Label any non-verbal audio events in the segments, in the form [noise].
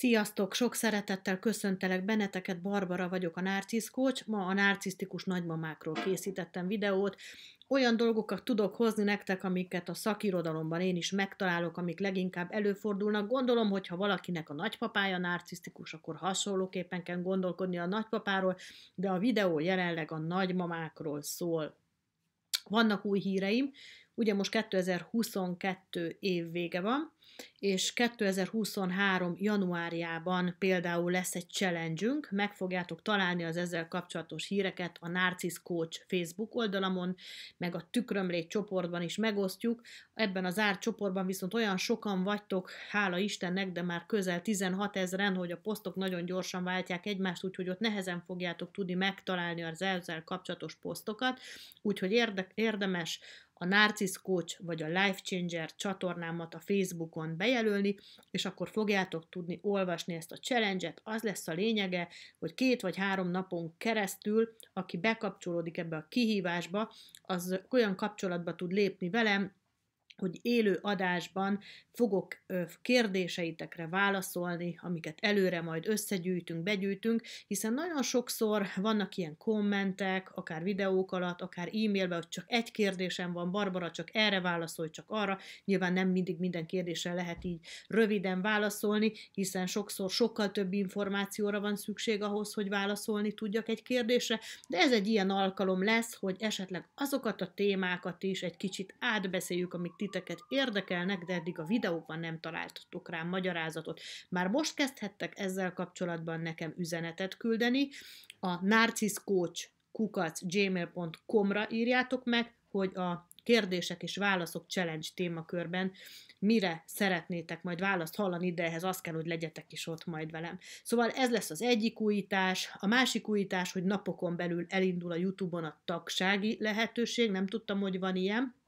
Sziasztok! Sok szeretettel köszöntelek benneteket, Barbara vagyok a Narcisz Coach. Ma a narcisztikus nagymamákról készítettem videót. Olyan dolgokat tudok hozni nektek, amiket a szakirodalomban én is megtalálok, amik leginkább előfordulnak. Gondolom, hogy ha valakinek a nagypapája narcisztikus, akkor hasonlóképpen kell gondolkodni a nagypapáról, de a videó jelenleg a nagymamákról szól. Vannak új híreim, ugye most 2022 év vége van, és 2023. januárjában például lesz egy challenge meg fogjátok találni az ezzel kapcsolatos híreket a Narcis Coach Facebook oldalamon, meg a tükrömlét csoportban is megosztjuk. Ebben az zárt csoportban viszont olyan sokan vagytok, hála Istennek, de már közel 16 ezeren, hogy a posztok nagyon gyorsan váltják egymást, úgyhogy ott nehezen fogjátok tudni megtalálni az ezzel kapcsolatos posztokat, úgyhogy érdemes a Narcisz Coach vagy a Life Changer csatornámat a Facebookon bejelölni, és akkor fogjátok tudni olvasni ezt a challenge-et. Az lesz a lényege, hogy két vagy három napon keresztül, aki bekapcsolódik ebbe a kihívásba, az olyan kapcsolatba tud lépni velem, hogy élő adásban fogok kérdéseitekre válaszolni, amiket előre majd összegyűjtünk, begyűjtünk, hiszen nagyon sokszor vannak ilyen kommentek, akár videók alatt, akár e-mailben, hogy csak egy kérdésem van, Barbara, csak erre válaszolj, csak arra. Nyilván nem mindig minden kérdésre lehet így röviden válaszolni, hiszen sokszor sokkal több információra van szükség ahhoz, hogy válaszolni tudjak egy kérdésre, de ez egy ilyen alkalom lesz, hogy esetleg azokat a témákat is egy kicsit átbeszéljük, amit ti titeket érdekelnek, de eddig a videóban nem találtatok rá magyarázatot. Már most kezdhettek ezzel kapcsolatban nekem üzenetet küldeni. A narciszkócs kukac gmail.com-ra írjátok meg, hogy a kérdések és válaszok challenge témakörben mire szeretnétek majd választ hallani, de ehhez az kell, hogy legyetek is ott majd velem. Szóval ez lesz az egyik újítás, a másik újítás, hogy napokon belül elindul a Youtube-on a tagsági lehetőség, nem tudtam, hogy van ilyen,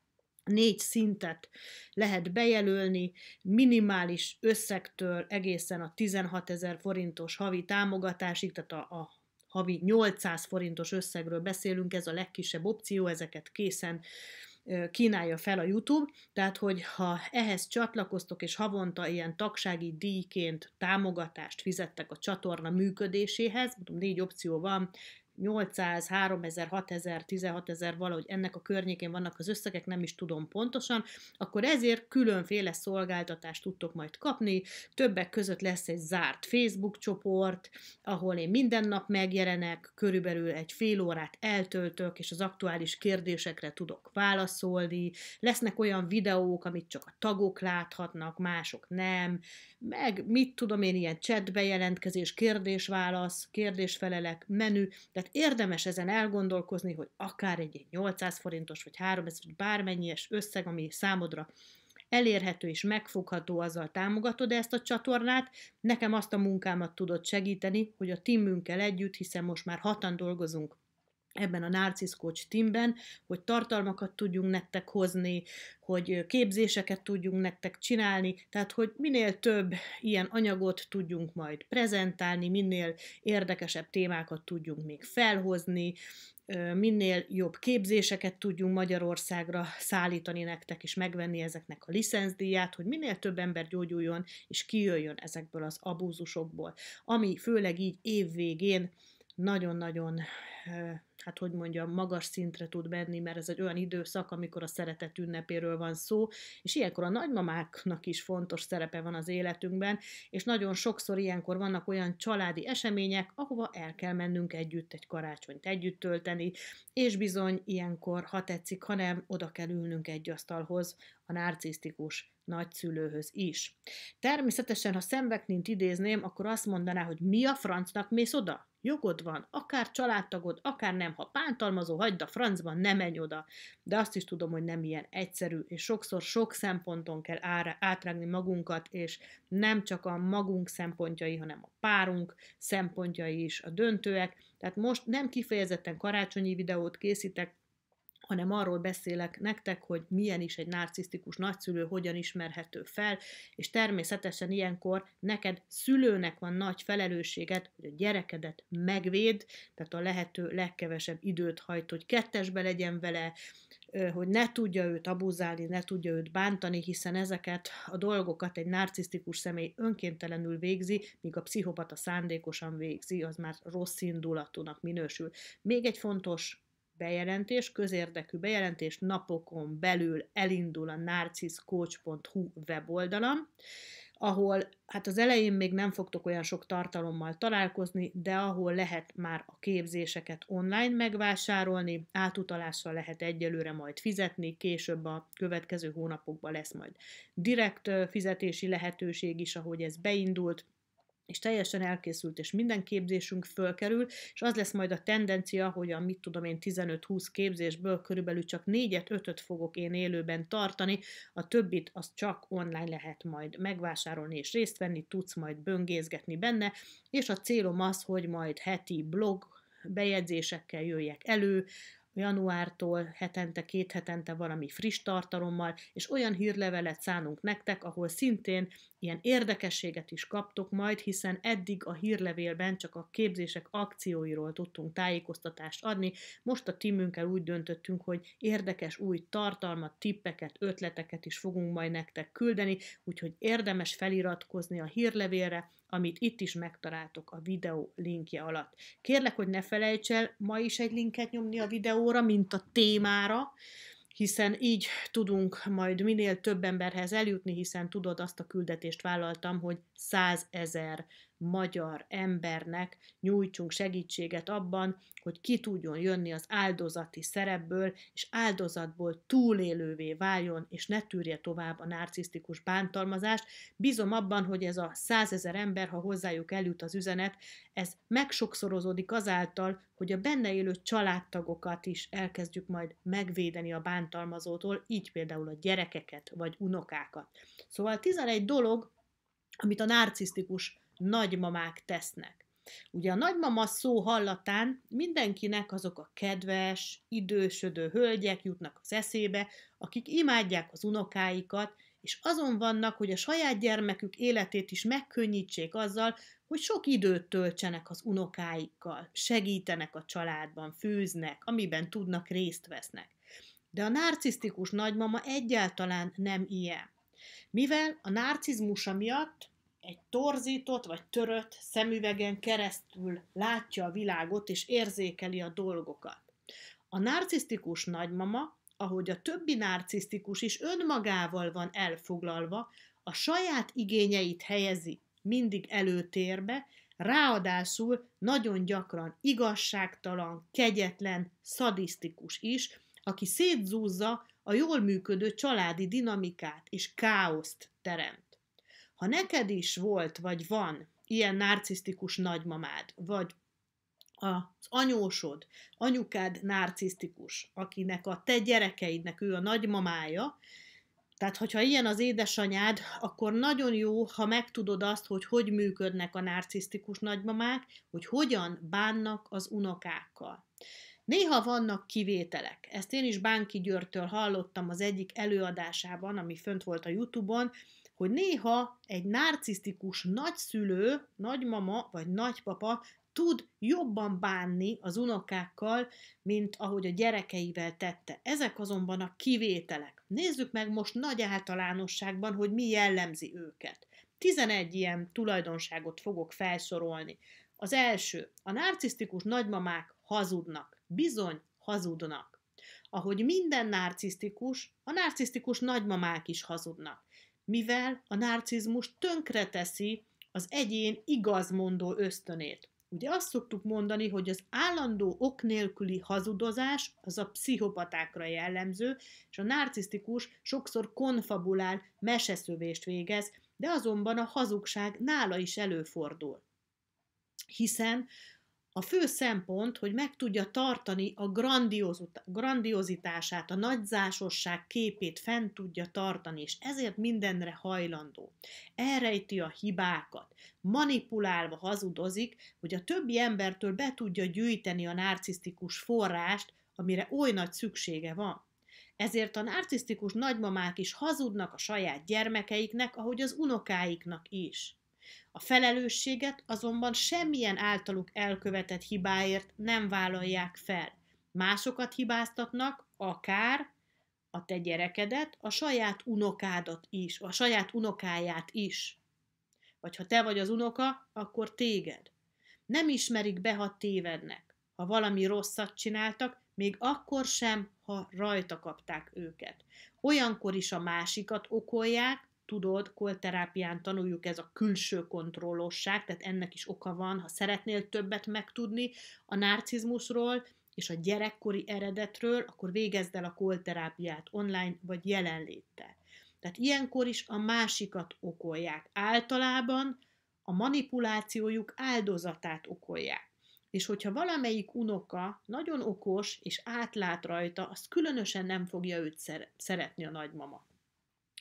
négy szintet lehet bejelölni, minimális összegtől egészen a 16 ezer forintos havi támogatásig, tehát a, a havi 800 forintos összegről beszélünk, ez a legkisebb opció, ezeket készen kínálja fel a YouTube, tehát hogy ha ehhez csatlakoztok és havonta ilyen tagsági díjként támogatást fizettek a csatorna működéséhez, mondom, négy opció van, 800, 3000, 6000, 16000, valahogy ennek a környékén vannak az összegek, nem is tudom pontosan, akkor ezért különféle szolgáltatást tudtok majd kapni. Többek között lesz egy zárt Facebook csoport, ahol én minden nap megjelenek, körülbelül egy fél órát eltöltök, és az aktuális kérdésekre tudok válaszolni. Lesznek olyan videók, amit csak a tagok láthatnak, mások nem, meg mit tudom én, ilyen chatbejelentkezés, kérdésválasz, kérdésfelelek, menü, de tehát érdemes ezen elgondolkozni, hogy akár egy 800 forintos, vagy 3000, vagy bármennyies összeg, ami számodra elérhető és megfogható, azzal támogatod -e ezt a csatornát. Nekem azt a munkámat tudod segíteni, hogy a timmünkkel együtt, hiszen most már hatan dolgozunk ebben a Narcisz Coach teamben, hogy tartalmakat tudjunk nektek hozni, hogy képzéseket tudjunk nektek csinálni, tehát hogy minél több ilyen anyagot tudjunk majd prezentálni, minél érdekesebb témákat tudjunk még felhozni, minél jobb képzéseket tudjunk Magyarországra szállítani nektek, és megvenni ezeknek a licenszdíját, hogy minél több ember gyógyuljon, és kijöjjön ezekből az abúzusokból, ami főleg így évvégén nagyon-nagyon hát hogy mondjam, magas szintre tud menni, mert ez egy olyan időszak, amikor a szeretet ünnepéről van szó, és ilyenkor a nagymamáknak is fontos szerepe van az életünkben, és nagyon sokszor ilyenkor vannak olyan családi események, ahova el kell mennünk együtt egy karácsonyt együtt tölteni, és bizony ilyenkor, ha tetszik, ha nem, oda kell ülnünk egy asztalhoz, a narcisztikus nagyszülőhöz is. Természetesen, ha szemveknint idézném, akkor azt mondaná, hogy mi a francnak mész oda? Jogod van, akár családtagod, akár nem. Ha pántalmazó, hagyd a francban, ne menj oda. De azt is tudom, hogy nem ilyen egyszerű, és sokszor sok szemponton kell átrágni magunkat, és nem csak a magunk szempontjai, hanem a párunk szempontjai is a döntőek. Tehát most nem kifejezetten karácsonyi videót készítek, hanem arról beszélek nektek, hogy milyen is egy narcisztikus nagyszülő, hogyan ismerhető fel, és természetesen ilyenkor neked szülőnek van nagy felelősséged, hogy a gyerekedet megvéd, tehát a lehető legkevesebb időt hajt, hogy kettesbe legyen vele, hogy ne tudja őt abuzálni, ne tudja őt bántani, hiszen ezeket a dolgokat egy narcisztikus személy önkéntelenül végzi, míg a pszichopata szándékosan végzi, az már rossz indulatúnak minősül. Még egy fontos bejelentés, közérdekű bejelentés napokon belül elindul a narciscoach.hu weboldalam, ahol hát az elején még nem fogtok olyan sok tartalommal találkozni, de ahol lehet már a képzéseket online megvásárolni, átutalással lehet egyelőre majd fizetni, később a következő hónapokban lesz majd direkt fizetési lehetőség is, ahogy ez beindult, és teljesen elkészült, és minden képzésünk fölkerül, és az lesz majd a tendencia, hogy a mit tudom én 15-20 képzésből körülbelül csak 4-5-öt fogok én élőben tartani, a többit az csak online lehet majd megvásárolni és részt venni, tudsz majd böngészgetni benne, és a célom az, hogy majd heti blog bejegyzésekkel jöjjek elő, januártól hetente, két hetente valami friss tartalommal, és olyan hírlevelet szánunk nektek, ahol szintén ilyen érdekességet is kaptok majd, hiszen eddig a hírlevélben csak a képzések akcióiról tudtunk tájékoztatást adni, most a timünkkel úgy döntöttünk, hogy érdekes új tartalmat, tippeket, ötleteket is fogunk majd nektek küldeni, úgyhogy érdemes feliratkozni a hírlevélre, amit itt is megtaláltok a videó linkje alatt. Kérlek, hogy ne felejts el ma is egy linket nyomni a videóra, mint a témára, hiszen így tudunk majd minél több emberhez eljutni, hiszen tudod, azt a küldetést vállaltam, hogy 100 ezer magyar embernek nyújtsunk segítséget abban, hogy ki tudjon jönni az áldozati szerepből, és áldozatból túlélővé váljon, és ne tűrje tovább a narcisztikus bántalmazást. Bízom abban, hogy ez a százezer ember, ha hozzájuk eljut az üzenet, ez megsokszorozódik azáltal, hogy a benne élő családtagokat is elkezdjük majd megvédeni a bántalmazótól, így például a gyerekeket vagy unokákat. Szóval 11 dolog, amit a narcisztikus nagymamák tesznek. Ugye a nagymama szó hallatán mindenkinek azok a kedves, idősödő hölgyek jutnak az eszébe, akik imádják az unokáikat, és azon vannak, hogy a saját gyermekük életét is megkönnyítsék azzal, hogy sok időt töltsenek az unokáikkal, segítenek a családban, főznek, amiben tudnak, részt vesznek. De a narcisztikus nagymama egyáltalán nem ilyen. Mivel a narcizmusa miatt egy torzított vagy törött szemüvegen keresztül látja a világot és érzékeli a dolgokat. A narcisztikus nagymama, ahogy a többi narcisztikus is önmagával van elfoglalva, a saját igényeit helyezi mindig előtérbe, ráadásul nagyon gyakran igazságtalan, kegyetlen, szadisztikus is, aki szétzúzza a jól működő családi dinamikát és káoszt terem. Ha neked is volt, vagy van ilyen narcisztikus nagymamád, vagy az anyósod, anyukád narcisztikus, akinek a te gyerekeidnek ő a nagymamája, tehát, hogyha ilyen az édesanyád, akkor nagyon jó, ha megtudod azt, hogy hogy működnek a narcisztikus nagymamák, hogy hogyan bánnak az unokákkal. Néha vannak kivételek. Ezt én is Bánki Györgytől hallottam az egyik előadásában, ami fönt volt a Youtube-on, hogy néha egy narcisztikus nagyszülő, nagymama vagy nagypapa tud jobban bánni az unokákkal, mint ahogy a gyerekeivel tette. Ezek azonban a kivételek. Nézzük meg most nagy általánosságban, hogy mi jellemzi őket. 11 ilyen tulajdonságot fogok felsorolni. Az első, a narcisztikus nagymamák hazudnak. Bizony, hazudnak. Ahogy minden narcisztikus, a narcisztikus nagymamák is hazudnak mivel a narcizmus tönkreteszi az egyén igazmondó ösztönét. Ugye azt szoktuk mondani, hogy az állandó ok nélküli hazudozás az a pszichopatákra jellemző, és a narcisztikus sokszor konfabulál, meseszövést végez, de azonban a hazugság nála is előfordul. Hiszen a fő szempont, hogy meg tudja tartani a grandiozitását, a nagyzásosság képét fent tudja tartani, és ezért mindenre hajlandó. Elrejti a hibákat, manipulálva hazudozik, hogy a többi embertől be tudja gyűjteni a narcisztikus forrást, amire oly nagy szüksége van. Ezért a narcisztikus nagymamák is hazudnak a saját gyermekeiknek, ahogy az unokáiknak is. A felelősséget azonban semmilyen általuk elkövetett hibáért nem vállalják fel. Másokat hibáztatnak, akár a te gyerekedet, a saját unokádat is, a saját unokáját is. Vagy ha te vagy az unoka, akkor téged. Nem ismerik be, ha tévednek. Ha valami rosszat csináltak, még akkor sem, ha rajta kapták őket. Olyankor is a másikat okolják, tudod, kolterápián tanuljuk ez a külső kontrollosság, tehát ennek is oka van, ha szeretnél többet megtudni a narcizmusról, és a gyerekkori eredetről, akkor végezd el a kolterápiát online vagy jelenléttel. Tehát ilyenkor is a másikat okolják. Általában a manipulációjuk áldozatát okolják. És hogyha valamelyik unoka nagyon okos és átlát rajta, azt különösen nem fogja őt szeretni a nagymama.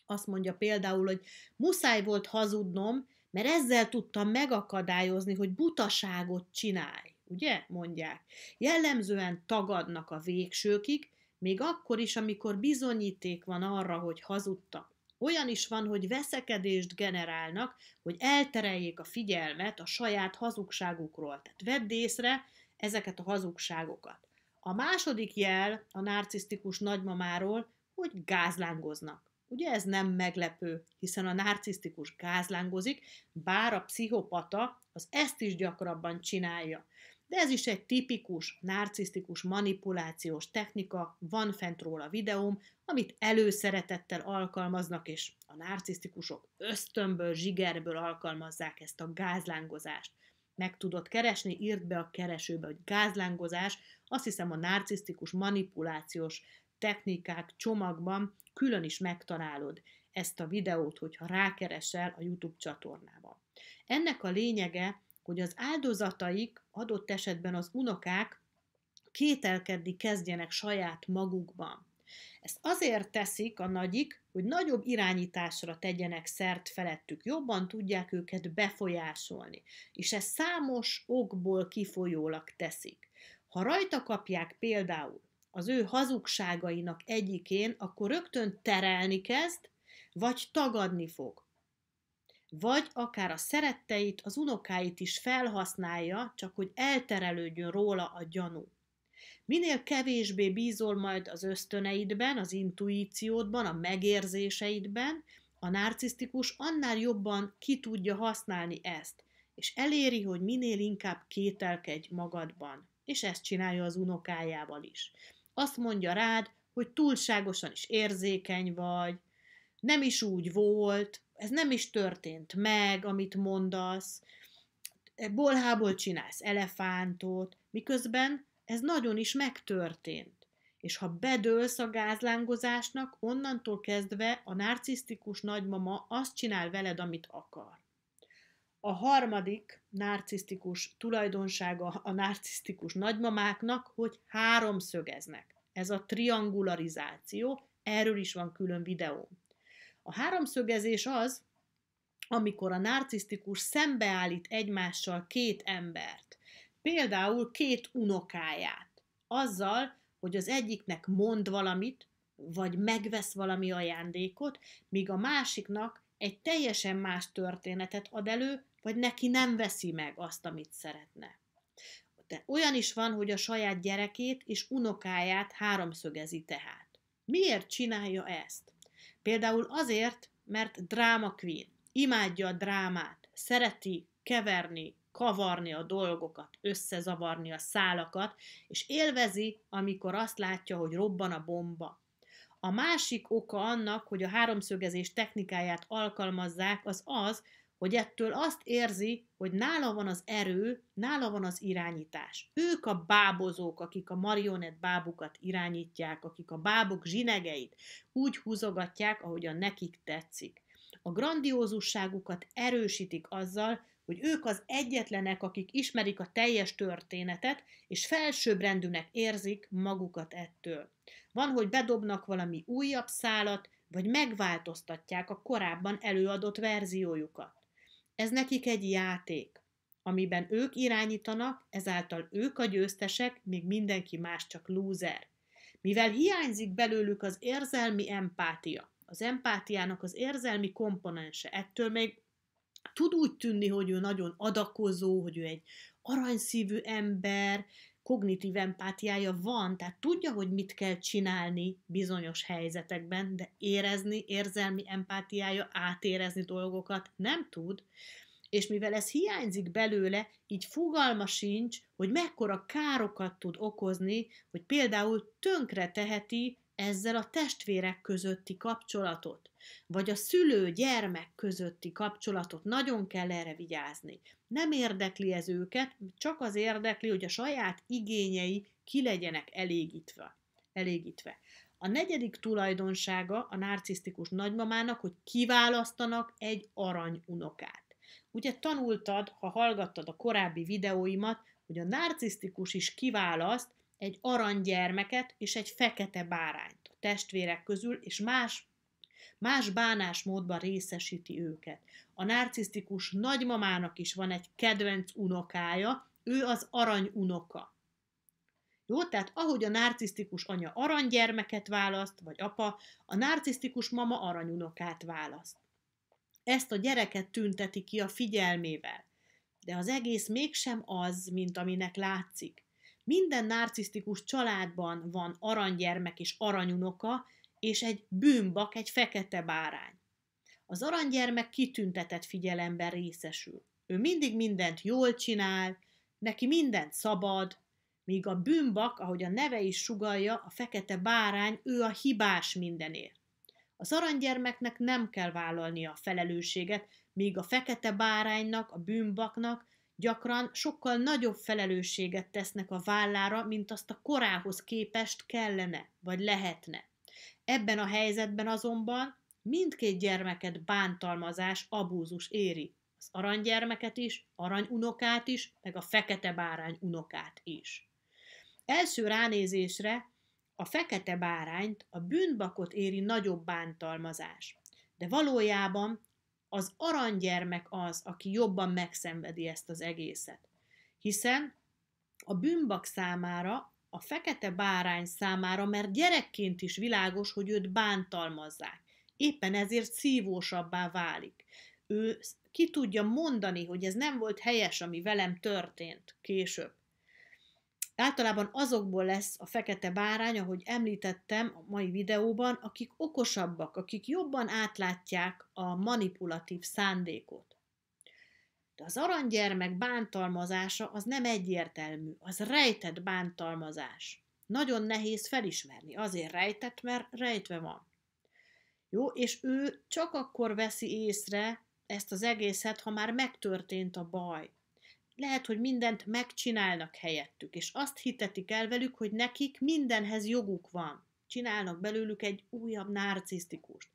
Azt mondja például, hogy muszáj volt hazudnom, mert ezzel tudtam megakadályozni, hogy butaságot csinálj. Ugye? Mondják. Jellemzően tagadnak a végsőkig, még akkor is, amikor bizonyíték van arra, hogy hazudtak. Olyan is van, hogy veszekedést generálnak, hogy eltereljék a figyelmet a saját hazugságukról. Tehát vedd észre ezeket a hazugságokat. A második jel a narcisztikus nagymamáról, hogy gázlángoznak. Ugye ez nem meglepő, hiszen a narcisztikus gázlángozik, bár a pszichopata az ezt is gyakrabban csinálja. De ez is egy tipikus, narcisztikus manipulációs technika, van fent róla videóm, amit előszeretettel alkalmaznak, és a narcisztikusok ösztönből, zsigerből alkalmazzák ezt a gázlángozást. Meg tudod keresni, írd be a keresőbe, hogy gázlángozás, azt hiszem a narcisztikus manipulációs technikák csomagban külön is megtalálod ezt a videót, hogyha rákeresel a YouTube csatornába. Ennek a lényege, hogy az áldozataik, adott esetben az unokák kételkedni kezdjenek saját magukban. Ezt azért teszik a nagyik, hogy nagyobb irányításra tegyenek szert felettük, jobban tudják őket befolyásolni, és ez számos okból kifolyólag teszik. Ha rajta kapják például, az ő hazugságainak egyikén, akkor rögtön terelni kezd, vagy tagadni fog. Vagy akár a szeretteit, az unokáit is felhasználja, csak hogy elterelődjön róla a gyanú. Minél kevésbé bízol majd az ösztöneidben, az intuíciódban, a megérzéseidben, a narcisztikus annál jobban ki tudja használni ezt, és eléri, hogy minél inkább kételkedj magadban. És ezt csinálja az unokájával is azt mondja rád, hogy túlságosan is érzékeny vagy, nem is úgy volt, ez nem is történt meg, amit mondasz, bolhából csinálsz elefántot, miközben ez nagyon is megtörtént. És ha bedőlsz a gázlángozásnak, onnantól kezdve a narcisztikus nagymama azt csinál veled, amit akar. A harmadik narcisztikus tulajdonsága a narcisztikus nagymamáknak, hogy háromszögeznek. Ez a triangularizáció, erről is van külön videó. A háromszögezés az, amikor a narcisztikus szembeállít egymással két embert, például két unokáját, azzal, hogy az egyiknek mond valamit, vagy megvesz valami ajándékot, míg a másiknak egy teljesen más történetet ad elő, vagy neki nem veszi meg azt, amit szeretne. De olyan is van, hogy a saját gyerekét és unokáját háromszögezi tehát. Miért csinálja ezt? Például azért, mert dráma queen. Imádja a drámát, szereti keverni, kavarni a dolgokat, összezavarni a szálakat, és élvezi, amikor azt látja, hogy robban a bomba. A másik oka annak, hogy a háromszögezés technikáját alkalmazzák, az az, hogy ettől azt érzi, hogy nála van az erő, nála van az irányítás. Ők a bábozók, akik a marionett bábukat irányítják, akik a bábok zsinegeit úgy húzogatják, ahogyan nekik tetszik. A grandiózusságukat erősítik azzal, hogy ők az egyetlenek, akik ismerik a teljes történetet, és felsőbbrendűnek érzik magukat ettől. Van, hogy bedobnak valami újabb szálat, vagy megváltoztatják a korábban előadott verziójukat. Ez nekik egy játék, amiben ők irányítanak, ezáltal ők a győztesek, még mindenki más csak lúzer. Mivel hiányzik belőlük az érzelmi empátia, az empátiának az érzelmi komponense, ettől még tud úgy tűnni, hogy ő nagyon adakozó, hogy ő egy aranyszívű ember, kognitív empátiája van, tehát tudja, hogy mit kell csinálni bizonyos helyzetekben, de érezni, érzelmi empátiája, átérezni dolgokat nem tud, és mivel ez hiányzik belőle, így fogalma sincs, hogy mekkora károkat tud okozni, hogy például tönkre teheti ezzel a testvérek közötti kapcsolatot vagy a szülő-gyermek közötti kapcsolatot nagyon kell erre vigyázni. Nem érdekli ez őket, csak az érdekli, hogy a saját igényei ki legyenek elégítve. elégítve. A negyedik tulajdonsága a narcisztikus nagymamának, hogy kiválasztanak egy arany unokát. Ugye tanultad, ha hallgattad a korábbi videóimat, hogy a narcisztikus is kiválaszt egy aranygyermeket és egy fekete bárányt a testvérek közül, és más más bánásmódban részesíti őket. A narcisztikus nagymamának is van egy kedvenc unokája, ő az aranyunoka. Jó, tehát ahogy a narcisztikus anya aranygyermeket választ, vagy apa, a narcisztikus mama aranyunokát választ. Ezt a gyereket tünteti ki a figyelmével. De az egész mégsem az, mint aminek látszik. Minden narcisztikus családban van aranygyermek és aranyunoka, és egy bűnbak, egy fekete bárány. Az aranygyermek kitüntetett figyelemben részesül. Ő mindig mindent jól csinál, neki mindent szabad, míg a bűnbak, ahogy a neve is sugalja, a fekete bárány, ő a hibás mindenért. Az aranygyermeknek nem kell vállalnia a felelősséget, míg a fekete báránynak, a bűnbaknak gyakran sokkal nagyobb felelősséget tesznek a vállára, mint azt a korához képest kellene, vagy lehetne. Ebben a helyzetben azonban mindkét gyermeket bántalmazás, abúzus éri. Az aranygyermeket is, aranyunokát is, meg a fekete bárány unokát is. Első ránézésre a fekete bárányt, a bűnbakot éri nagyobb bántalmazás. De valójában az aranygyermek az, aki jobban megszenvedi ezt az egészet. Hiszen a bűnbak számára a fekete bárány számára, mert gyerekként is világos, hogy őt bántalmazzák. Éppen ezért szívósabbá válik. Ő ki tudja mondani, hogy ez nem volt helyes, ami velem történt később. Általában azokból lesz a fekete bárány, ahogy említettem a mai videóban, akik okosabbak, akik jobban átlátják a manipulatív szándékot. De az aranygyermek bántalmazása az nem egyértelmű, az rejtett bántalmazás. Nagyon nehéz felismerni, azért rejtett, mert rejtve van. Jó, és ő csak akkor veszi észre ezt az egészet, ha már megtörtént a baj. Lehet, hogy mindent megcsinálnak helyettük, és azt hitetik el velük, hogy nekik mindenhez joguk van. Csinálnak belőlük egy újabb narcisztikust.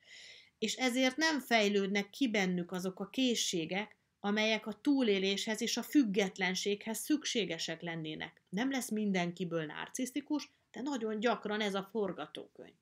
És ezért nem fejlődnek ki bennük azok a készségek, amelyek a túléléshez és a függetlenséghez szükségesek lennének. Nem lesz mindenkiből narcisztikus, de nagyon gyakran ez a forgatókönyv.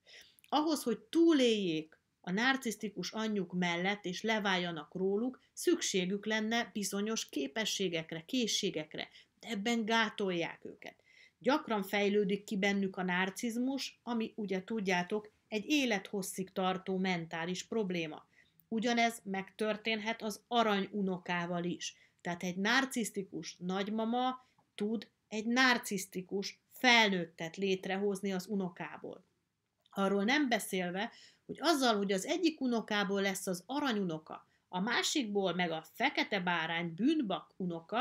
Ahhoz, hogy túléljék a narcisztikus anyjuk mellett és leváljanak róluk, szükségük lenne bizonyos képességekre, készségekre, de ebben gátolják őket. Gyakran fejlődik ki bennük a narcizmus, ami ugye tudjátok, egy élethosszig tartó mentális probléma. Ugyanez megtörténhet az arany unokával is. Tehát egy narcisztikus nagymama tud egy narcisztikus felnőttet létrehozni az unokából. Arról nem beszélve, hogy azzal, hogy az egyik unokából lesz az aranyunoka, a másikból meg a fekete bárány bűnbak unoka,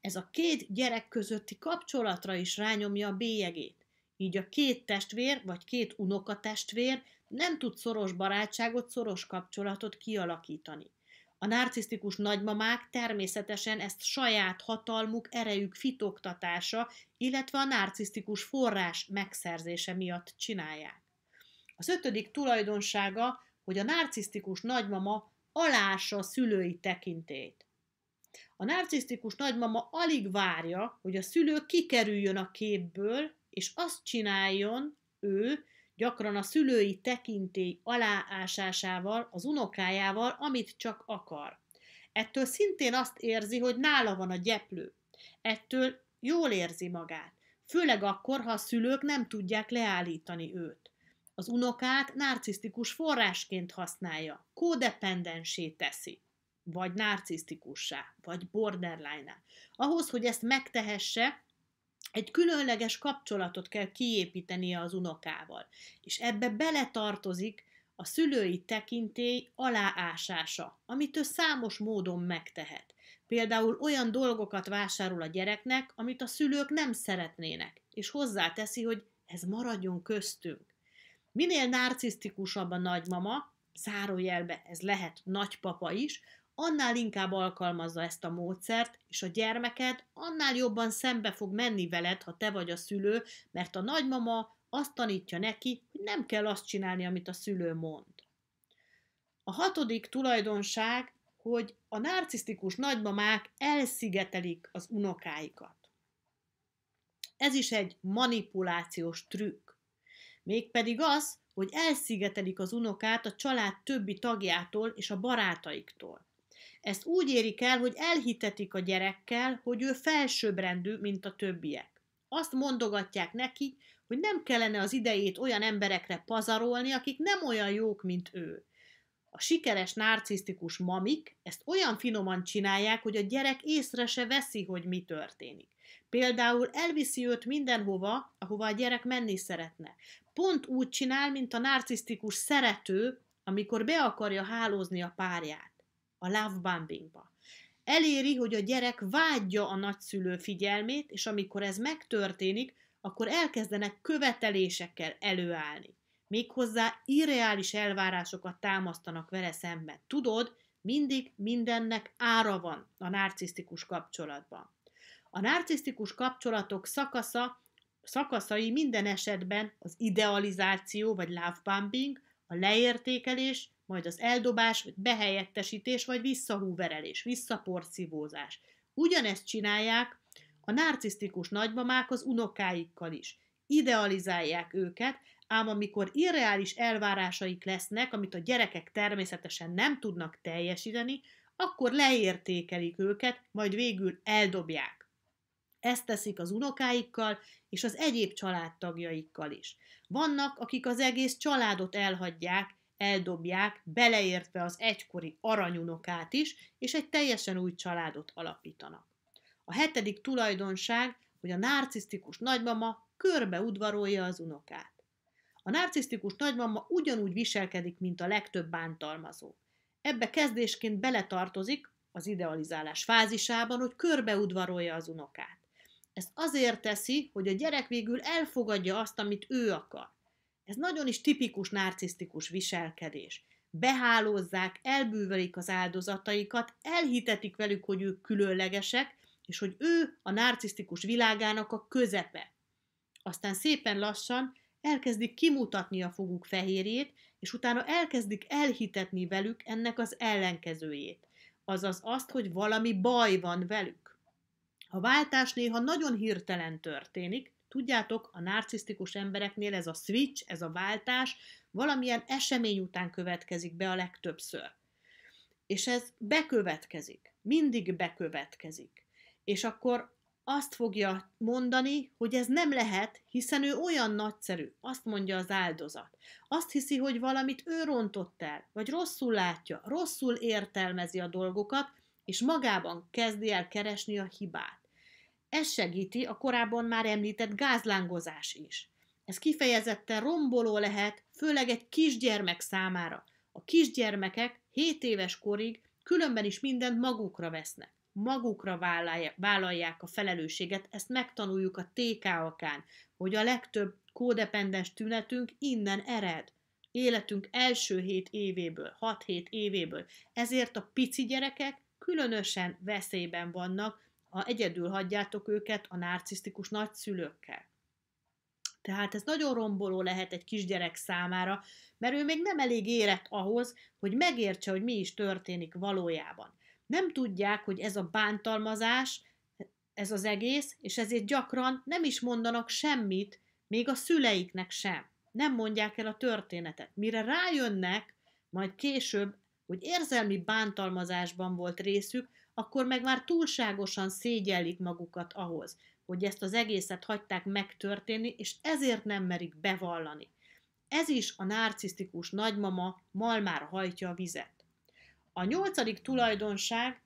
ez a két gyerek közötti kapcsolatra is rányomja a bélyegét. Így a két testvér vagy két unokatestvér nem tud szoros barátságot, szoros kapcsolatot kialakítani. A narcisztikus nagymamák természetesen ezt saját hatalmuk, erejük fitoktatása, illetve a narcisztikus forrás megszerzése miatt csinálják. Az ötödik tulajdonsága, hogy a narcisztikus nagymama alása a szülői tekintét. A narcisztikus nagymama alig várja, hogy a szülő kikerüljön a képből, és azt csináljon ő, gyakran a szülői tekintély aláásásával, az unokájával, amit csak akar. Ettől szintén azt érzi, hogy nála van a gyeplő. Ettől jól érzi magát, főleg akkor, ha a szülők nem tudják leállítani őt. Az unokát narcisztikus forrásként használja, kódependensé teszi, vagy narcisztikussá, vagy borderline-á. Ahhoz, hogy ezt megtehesse, egy különleges kapcsolatot kell kiépítenie az unokával, és ebbe beletartozik a szülői tekintély aláásása, amit ő számos módon megtehet. Például olyan dolgokat vásárol a gyereknek, amit a szülők nem szeretnének, és hozzáteszi, hogy ez maradjon köztünk. Minél narcisztikusabb a nagymama, zárójelbe ez lehet nagypapa is, annál inkább alkalmazza ezt a módszert, és a gyermeked annál jobban szembe fog menni veled, ha te vagy a szülő, mert a nagymama azt tanítja neki, hogy nem kell azt csinálni, amit a szülő mond. A hatodik tulajdonság, hogy a narcisztikus nagymamák elszigetelik az unokáikat. Ez is egy manipulációs trükk. Mégpedig az, hogy elszigetelik az unokát a család többi tagjától és a barátaiktól. Ezt úgy érik el, hogy elhitetik a gyerekkel, hogy ő felsőbbrendű, mint a többiek. Azt mondogatják neki, hogy nem kellene az idejét olyan emberekre pazarolni, akik nem olyan jók, mint ő. A sikeres narcisztikus mamik ezt olyan finoman csinálják, hogy a gyerek észre se veszi, hogy mi történik. Például elviszi őt mindenhova, ahova a gyerek menni szeretne. Pont úgy csinál, mint a narcisztikus szerető, amikor be akarja hálózni a párját a love bombingba. Eléri, hogy a gyerek vágyja a nagyszülő figyelmét, és amikor ez megtörténik, akkor elkezdenek követelésekkel előállni. Méghozzá irreális elvárásokat támasztanak vele szemben. Tudod, mindig mindennek ára van a narcisztikus kapcsolatban. A narcisztikus kapcsolatok szakasza, szakaszai minden esetben az idealizáció vagy lovebombing, a leértékelés majd az eldobás, vagy behelyettesítés, vagy visszahúverelés, visszaporcivózás. Ugyanezt csinálják a narcisztikus nagymamák az unokáikkal is. Idealizálják őket, ám amikor irreális elvárásaik lesznek, amit a gyerekek természetesen nem tudnak teljesíteni, akkor leértékelik őket, majd végül eldobják. Ezt teszik az unokáikkal és az egyéb családtagjaikkal is. Vannak, akik az egész családot elhagyják, eldobják, beleértve az egykori aranyunokát is, és egy teljesen új családot alapítanak. A hetedik tulajdonság, hogy a narcisztikus nagymama körbe udvarolja az unokát. A narcisztikus nagymama ugyanúgy viselkedik, mint a legtöbb bántalmazó. Ebbe kezdésként beletartozik az idealizálás fázisában, hogy körbeudvarolja az unokát. Ezt azért teszi, hogy a gyerek végül elfogadja azt, amit ő akar. Ez nagyon is tipikus narcisztikus viselkedés. Behálózzák, elbűvelik az áldozataikat, elhitetik velük, hogy ők különlegesek, és hogy ő a narcisztikus világának a közepe. Aztán szépen lassan elkezdik kimutatni a foguk fehérjét, és utána elkezdik elhitetni velük ennek az ellenkezőjét, azaz azt, hogy valami baj van velük. A váltás néha nagyon hirtelen történik, Tudjátok, a narcisztikus embereknél ez a switch, ez a váltás valamilyen esemény után következik be a legtöbbször. És ez bekövetkezik, mindig bekövetkezik. És akkor azt fogja mondani, hogy ez nem lehet, hiszen ő olyan nagyszerű, azt mondja az áldozat. Azt hiszi, hogy valamit ő rontott el, vagy rosszul látja, rosszul értelmezi a dolgokat, és magában kezdi el keresni a hibát. Ez segíti a korábban már említett gázlángozás is. Ez kifejezetten romboló lehet, főleg egy kisgyermek számára. A kisgyermekek 7 éves korig különben is mindent magukra vesznek. Magukra vállalják a felelősséget, ezt megtanuljuk a TKA-kán, hogy a legtöbb kódependens tünetünk innen ered. Életünk első hét évéből, 6 hét évéből. Ezért a pici gyerekek különösen veszélyben vannak, a, egyedül hagyjátok őket a narcisztikus nagyszülőkkel. Tehát ez nagyon romboló lehet egy kisgyerek számára, mert ő még nem elég érett ahhoz, hogy megértse, hogy mi is történik valójában. Nem tudják, hogy ez a bántalmazás, ez az egész, és ezért gyakran nem is mondanak semmit, még a szüleiknek sem. Nem mondják el a történetet. Mire rájönnek, majd később, hogy érzelmi bántalmazásban volt részük, akkor meg már túlságosan szégyellik magukat ahhoz, hogy ezt az egészet hagyták megtörténni, és ezért nem merik bevallani. Ez is a narcisztikus nagymama malmára hajtja a vizet. A nyolcadik tulajdonság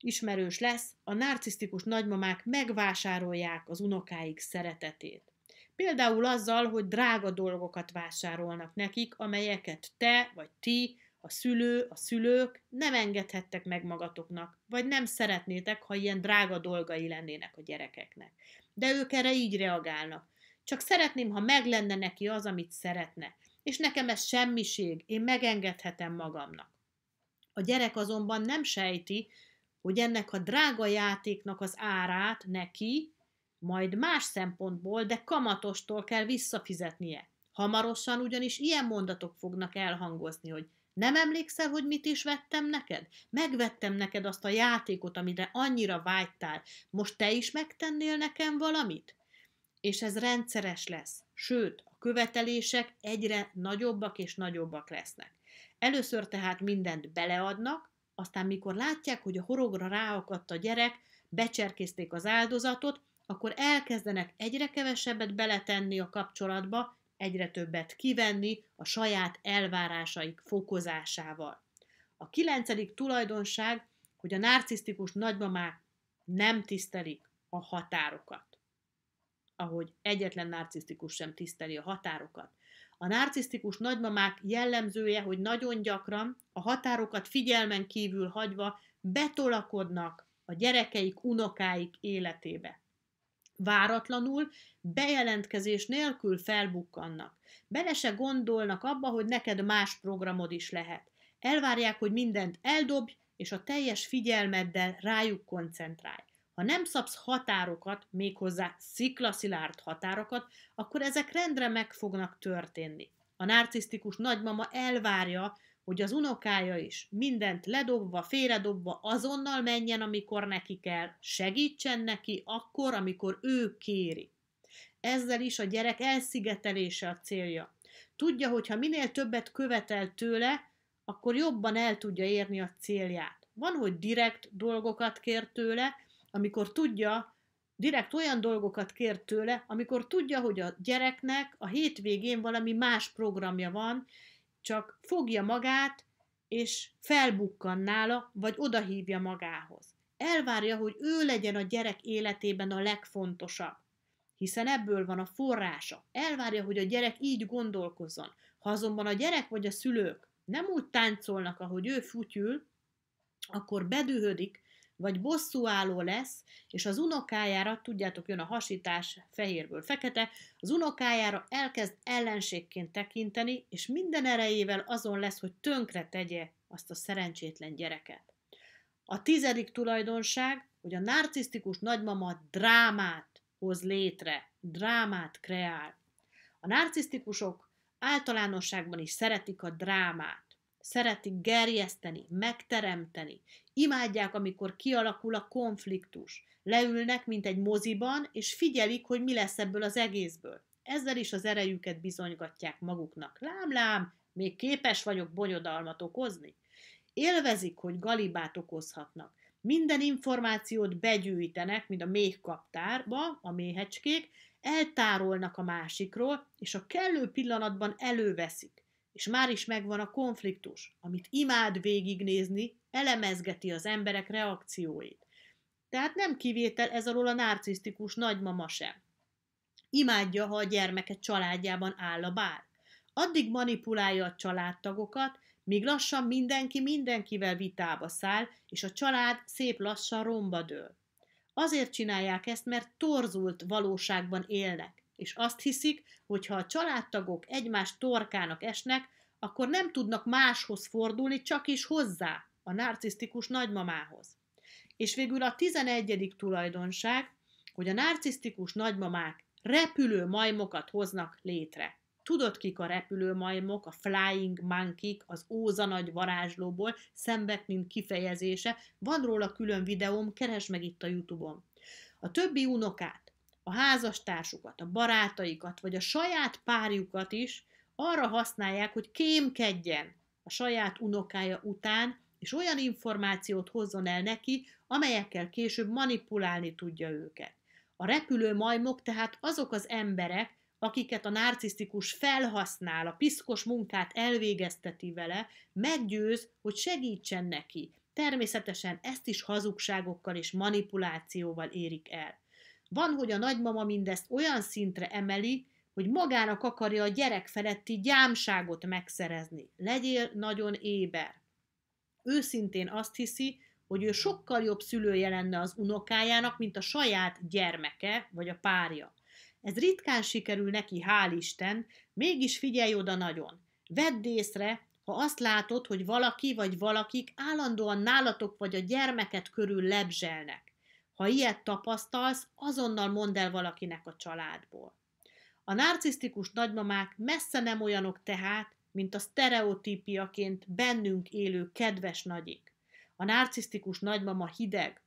ismerős lesz, a narcisztikus nagymamák megvásárolják az unokáik szeretetét. Például azzal, hogy drága dolgokat vásárolnak nekik, amelyeket te vagy ti a szülő, a szülők nem engedhettek meg magatoknak, vagy nem szeretnétek, ha ilyen drága dolgai lennének a gyerekeknek. De ők erre így reagálnak. Csak szeretném, ha meg lenne neki az, amit szeretne. És nekem ez semmiség, én megengedhetem magamnak. A gyerek azonban nem sejti, hogy ennek a drága játéknak az árát neki, majd más szempontból, de kamatostól kell visszafizetnie. Hamarosan ugyanis ilyen mondatok fognak elhangozni, hogy nem emlékszel, hogy mit is vettem neked? Megvettem neked azt a játékot, amire annyira vágytál. Most te is megtennél nekem valamit? És ez rendszeres lesz. Sőt, a követelések egyre nagyobbak és nagyobbak lesznek. Először tehát mindent beleadnak, aztán mikor látják, hogy a horogra ráakadt a gyerek, becserkészték az áldozatot, akkor elkezdenek egyre kevesebbet beletenni a kapcsolatba, egyre többet kivenni a saját elvárásaik fokozásával. A kilencedik tulajdonság, hogy a narcisztikus nagymamák nem tisztelik a határokat. Ahogy egyetlen narcisztikus sem tiszteli a határokat. A narcisztikus nagymamák jellemzője, hogy nagyon gyakran a határokat figyelmen kívül hagyva betolakodnak a gyerekeik, unokáik életébe váratlanul, bejelentkezés nélkül felbukkannak. Bele se gondolnak abba, hogy neked más programod is lehet. Elvárják, hogy mindent eldobj, és a teljes figyelmeddel rájuk koncentrálj. Ha nem szabsz határokat, méghozzá sziklaszilárd határokat, akkor ezek rendre meg fognak történni. A narcisztikus nagymama elvárja, hogy az unokája is mindent ledobva, félredobva azonnal menjen, amikor neki kell, segítsen neki akkor, amikor ő kéri. Ezzel is a gyerek elszigetelése a célja. Tudja, hogy ha minél többet követel tőle, akkor jobban el tudja érni a célját. Van, hogy direkt dolgokat kér tőle, amikor tudja, direkt olyan dolgokat kér tőle, amikor tudja, hogy a gyereknek a hétvégén valami más programja van, csak fogja magát, és felbukkan nála, vagy odahívja magához. Elvárja, hogy ő legyen a gyerek életében a legfontosabb, hiszen ebből van a forrása. Elvárja, hogy a gyerek így gondolkozzon. Ha azonban a gyerek vagy a szülők nem úgy táncolnak, ahogy ő fütyül, akkor bedühödik, vagy bosszúálló lesz, és az unokájára, tudjátok, jön a hasítás fehérből fekete, az unokájára elkezd ellenségként tekinteni, és minden erejével azon lesz, hogy tönkre tegye azt a szerencsétlen gyereket. A tizedik tulajdonság, hogy a narcisztikus nagymama drámát hoz létre, drámát kreál. A narcisztikusok általánosságban is szeretik a drámát szeretik gerjeszteni, megteremteni. Imádják, amikor kialakul a konfliktus. Leülnek, mint egy moziban, és figyelik, hogy mi lesz ebből az egészből. Ezzel is az erejüket bizonygatják maguknak. Lám-lám, még képes vagyok bonyodalmat okozni. Élvezik, hogy galibát okozhatnak. Minden információt begyűjtenek, mint a méhkaptárba, a méhecskék, eltárolnak a másikról, és a kellő pillanatban előveszik és már is megvan a konfliktus, amit imád végignézni, elemezgeti az emberek reakcióit. Tehát nem kivétel ez alól a narcisztikus nagymama sem. Imádja, ha a gyermeke családjában áll a bár, Addig manipulálja a családtagokat, míg lassan mindenki mindenkivel vitába száll, és a család szép lassan romba dől. Azért csinálják ezt, mert torzult valóságban élnek és azt hiszik, hogy ha a családtagok egymás torkának esnek, akkor nem tudnak máshoz fordulni, csak is hozzá, a narcisztikus nagymamához. És végül a 11. tulajdonság, hogy a narcisztikus nagymamák repülő majmokat hoznak létre. Tudod, kik a repülő majmok, a flying monkey az óza nagy varázslóból, szembek, mint kifejezése. Van róla külön videóm, keresd meg itt a Youtube-on. A többi unokát, a házastársukat, a barátaikat, vagy a saját párjukat is arra használják, hogy kémkedjen a saját unokája után, és olyan információt hozzon el neki, amelyekkel később manipulálni tudja őket. A repülő majmok tehát azok az emberek, akiket a narcisztikus felhasznál, a piszkos munkát elvégezteti vele, meggyőz, hogy segítsen neki. Természetesen ezt is hazugságokkal és manipulációval érik el. Van, hogy a nagymama mindezt olyan szintre emeli, hogy magának akarja a gyerek feletti gyámságot megszerezni. Legyél nagyon éber. Őszintén azt hiszi, hogy ő sokkal jobb szülője lenne az unokájának, mint a saját gyermeke vagy a párja. Ez ritkán sikerül neki, hál' Isten, mégis figyelj oda nagyon. Vedd észre, ha azt látod, hogy valaki vagy valakik állandóan nálatok vagy a gyermeket körül lebzselnek. Ha ilyet tapasztalsz, azonnal mondd el valakinek a családból. A narcisztikus nagymamák messze nem olyanok tehát, mint a sztereotípiaként bennünk élő kedves nagyik. A narcisztikus nagymama hideg,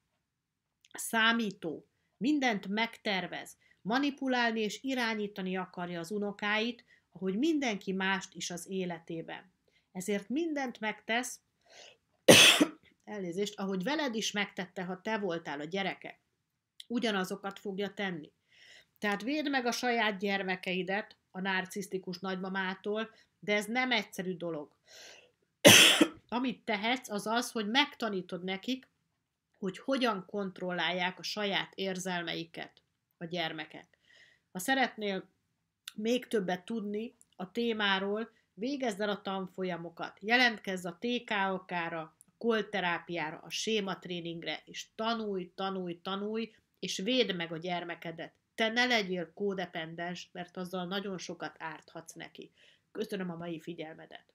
számító, mindent megtervez, manipulálni és irányítani akarja az unokáit, ahogy mindenki mást is az életében. Ezért mindent megtesz, elnézést, ahogy veled is megtette, ha te voltál a gyereke, ugyanazokat fogja tenni. Tehát védd meg a saját gyermekeidet a narcisztikus nagymamától, de ez nem egyszerű dolog. [coughs] Amit tehetsz, az az, hogy megtanítod nekik, hogy hogyan kontrollálják a saját érzelmeiket a gyermekek. Ha szeretnél még többet tudni a témáról, végezz el a tanfolyamokat, jelentkezz a TKOK-ra, kolterápiára, a sématréningre, és tanulj, tanulj, tanulj, és védd meg a gyermekedet. Te ne legyél kódependens, mert azzal nagyon sokat árthatsz neki. Köszönöm a mai figyelmedet!